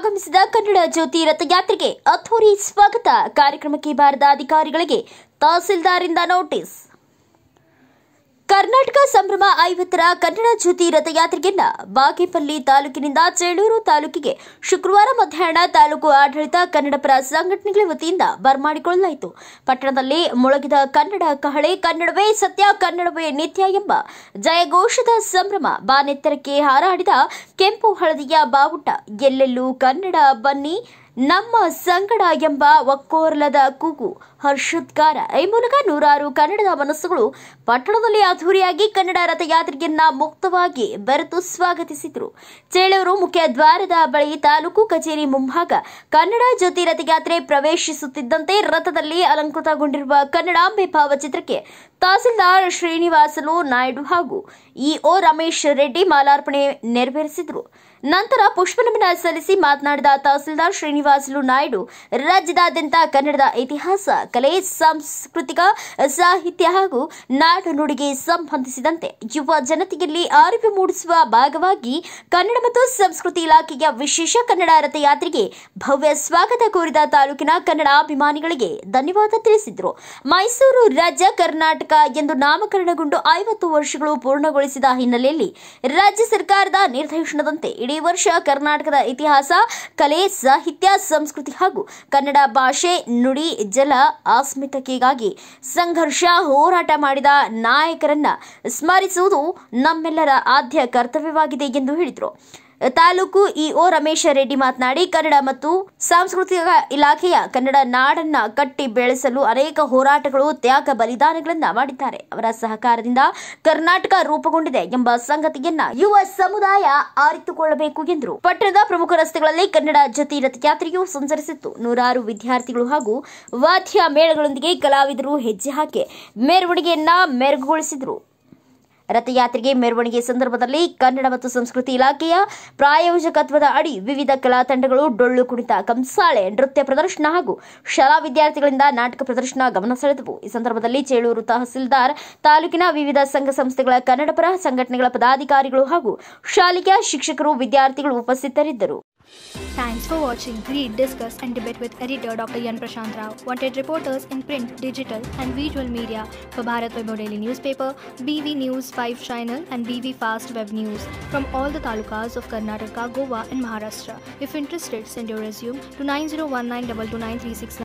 ಆಗಮಿಸಿದ ಕನ್ನಡ ಜ್ಯೋತಿ ರಥಯಾತ್ರೆಗೆ ಅದ್ಧೂರಿ ಸ್ವಾಗತ ಕಾರ್ಯಕ್ರಮಕ್ಕೆ ಬಾರದ ಅಧಿಕಾರಿಗಳಿಗೆ ತಹಸೀಲ್ದಾರಿಂದ ನೋಟಿಸ್ ಕರ್ನಾಟಕ ಸಂಭ್ರಮ ಐವತ್ತರ ಕನ್ನಡ ಜ್ಯೋತಿ ರಥಯಾತ್ರೆಯನ್ನ ಬಾಗೇಪಲ್ಲಿ ತಾಲೂಕಿನಿಂದ ಚೇಳೂರು ತಾಲೂಕಿಗೆ ಶುಕ್ರವಾರ ಮಧ್ಯಾಹ್ನ ತಾಲೂಕು ಆಡಳಿತ ಕನ್ನಡಪರ ಸಂಘಟನೆಗಳ ವತಿಯಿಂದ ಬರಮಾಡಿಕೊಳ್ಳಲಾಯಿತು ಪಟ್ಟಣದಲ್ಲಿ ಮೊಳಗಿದ ಕನ್ನಡ ಕಹಳೆ ಕನ್ನಡವೇ ಸತ್ಯ ಕನ್ನಡವೇ ನಿತ್ಯ ಎಂಬ ಜಯಘೋಷದ ಸಂಭ್ರಮ ಬಾನೆತ್ತರಕ್ಕೆ ಹಾರಾಡಿದ ಕೆಂಪು ಹಳದಿಯ ಬಾವುಟ ಎಲ್ಲೆಲ್ಲೂ ಕನ್ನಡ ಬನ್ನಿ ನಮ್ಮ ಸಂಗಡ ಎಂಬ ಒಕ್ಕೋರ್ಲದ ಕೂಗು ಹರ್ಷೋದ್ಗಾರ ಈ ಮೂಲಕ ನೂರಾರು ಕನ್ನಡದ ಮನಸ್ಸುಗಳು ಪಟ್ಟಣದಲ್ಲಿ ಅದ್ಧೂರಿಯಾಗಿ ಕನ್ನಡ ರಥಯಾತ್ರೆಯನ್ನ ಮುಕ್ತವಾಗಿ ಬೆರೆತು ಸ್ವಾಗತಿಸಿದರು ಚೇಳೂರು ಮುಖ್ಯ ದ್ವಾರದ ಬಳಿ ತಾಲೂಕು ಕಚೇರಿ ಮುಂಭಾಗ ಕನ್ನಡ ಜ್ಯೋತಿ ರಥಯಾತ್ರೆ ಪ್ರವೇಶಿಸುತ್ತಿದ್ದಂತೆ ರಥದಲ್ಲಿ ಅಲಂಕೃತಗೊಂಡಿರುವ ಕನ್ನಡಾಂಬೆ ಭಾವಚಿತ್ರಕ್ಕೆ ತಹಸೀಲ್ದಾರ್ ಶ್ರೀನಿವಾಸಲು ನಾಯ್ಡು ಹಾಗೂ ಇಒ ರಮೇಶ್ ರೆಡ್ಡಿ ಮಾಲಾರ್ಪಣೆ ನೆರವೇರಿಸಿದರು ನಂತರ ಪುಷ್ಪನಮನ ಸಲ್ಲಿಸಿ ಮಾತನಾಡಿದ ತಹಸೀಲ್ದಾರ್ ಶ್ರೀನಿವಾಸ ಶ್ರೀನಿವಾಸಲು ನಾಯ್ಡು ರಾಜ್ಯದಾದ್ಯಂತ ಕನ್ನಡದ ಇತಿಹಾಸ ಕಲೆ ಸಾಂಸ್ಕೃತಿಕ ಸಾಹಿತ್ಯ ಹಾಗೂ ನಾಡು ನುಡಿಗೆ ಸಂಬಂಧಿಸಿದಂತೆ ಯುವ ಜನತೆಯಲ್ಲಿ ಅರಿವು ಮೂಡಿಸುವ ಭಾಗವಾಗಿ ಕನ್ನಡ ಮತ್ತು ಸಂಸ್ಕೃತಿ ಇಲಾಖೆಯ ವಿಶೇಷ ಕನ್ನಡ ರಥಯಾತ್ರೆಗೆ ಭವ್ಯ ಸ್ವಾಗತ ಕೋರಿದ ತಾಲೂಕಿನ ಕನ್ನಡಾಭಿಮಾನಿಗಳಿಗೆ ಧನ್ಯವಾದ ತಿಳಿಸಿದರು ಮೈಸೂರು ರಾಜ್ಯ ಕರ್ನಾಟಕ ಎಂದು ನಾಮಕರಣಗೊಂಡು ಐವತ್ತು ವರ್ಷಗಳು ಪೂರ್ಣಗೊಳಿಸಿದ ಹಿನ್ನೆಲೆಯಲ್ಲಿ ರಾಜ್ಯ ಸರ್ಕಾರದ ನಿರ್ದೇಶನದಂತೆ ಇಡೀ ವರ್ಷ ಕರ್ನಾಟಕದ ಇತಿಹಾಸ ಕಲೆ ಸಾಹಿತ್ಯ ಸಂಸ್ಕೃತಿ ಹಾಗೂ ಕನ್ನಡ ಭಾಷೆ ನುಡಿ ಜಲ ಅಸ್ಮಿತಕ್ಕೆಗಾಗಿ ಸಂಘರ್ಷ ಹೋರಾಟ ಮಾಡಿದ ನಾಯಕರನ್ನ ಸ್ಮರಿಸುವುದು ನಮ್ಮೆಲ್ಲರ ಆದ್ಯ ಕರ್ತವ್ಯವಾಗಿದೆ ಎಂದು ಹೇಳಿದರು ತಾಲೂಕು ಇಒ ರಮೇಶ ರೆಡ್ಡಿ ಮಾತನಾಡಿ ಕನ್ನಡ ಮತ್ತು ಸಾಂಸ್ಕೃತಿಕ ಇಲಾಖೆಯ ಕನ್ನಡ ನಾಡನ್ನ ಕಟ್ಟಿ ಬೆಳೆಸಲು ಅನೇಕ ಹೋರಾಟಗಳು ತ್ಯಾಗ ಬಲಿದಾನಗಳನ್ನ ಮಾಡಿದ್ದಾರೆ ಅವರ ಸಹಕಾರದಿಂದ ಕರ್ನಾಟಕ ರೂಪುಗೊಂಡಿದೆ ಎಂಬ ಸಂಗತಿಯನ್ನ ಯುವ ಸಮುದಾಯ ಆರಿತುಕೊಳ್ಳಬೇಕು ಎಂದರು ಪಟ್ಟಣದ ಪ್ರಮುಖ ರಸ್ತೆಗಳಲ್ಲಿ ಕನ್ನಡ ಜತಿ ರಥಯಾತ್ರೆಯು ಸಂಚರಿಸಿತ್ತು ನೂರಾರು ವಿದ್ಯಾರ್ಥಿಗಳು ಹಾಗೂ ವಾದ್ಯ ಮೇಳಗಳೊಂದಿಗೆ ಕಲಾವಿದರು ಹೆಜ್ಜೆ ಹಾಕಿ ಮೆರವಣಿಗೆಯನ್ನ ಮೆರುಗುಗೊಳಿಸಿದರು ರಥಯಾತ್ರೆಗೆ ಮೆರವಣಿಗೆ ಸಂದರ್ಭದಲ್ಲಿ ಕನ್ನಡ ಮತ್ತು ಸಂಸ್ಕೃತಿ ಇಲಾಖೆಯ ಪ್ರಾಯೋಜಕತ್ವದ ಅಡಿ ವಿವಿಧ ಕಲಾ ತಂಡಗಳು ಡೊಳ್ಳು ಕುಣಿತ ಕಂಸಾಳೆ ನೃತ್ಯ ಪ್ರದರ್ಶನ ಹಾಗೂ ಶಾಲಾ ವಿದ್ಯಾರ್ಥಿಗಳಿಂದ ನಾಟಕ ಪ್ರದರ್ಶನ ಗಮನ ಸೆಳೆದವು ಈ ಸಂದರ್ಭದಲ್ಲಿ ಚೇಳೂರು ತಹಸೀಲ್ದಾರ್ ತಾಲೂಕಿನ ವಿವಿಧ ಸಂಘ ಸಂಸ್ಥೆಗಳ ಕನ್ನಡ ಸಂಘಟನೆಗಳ ಪದಾಧಿಕಾರಿಗಳು ಹಾಗೂ ಶಾಲೆಯ ಶಿಕ್ಷಕರು ವಿದ್ಯಾರ್ಥಿಗಳು ಉಪಸ್ಥಿತರಿದ್ದರು Thanks for watching. Read, discuss and debate with editor Dr. Yan Prashant Rao. Wanted reporters in print, digital and visual media for Bharat Vaibhav Daily Newspaper, BV News 5 Channel and BV Fast Web News from all the talukas of Karnataka, Goa and Maharashtra. If interested, send your resume to 9019229369.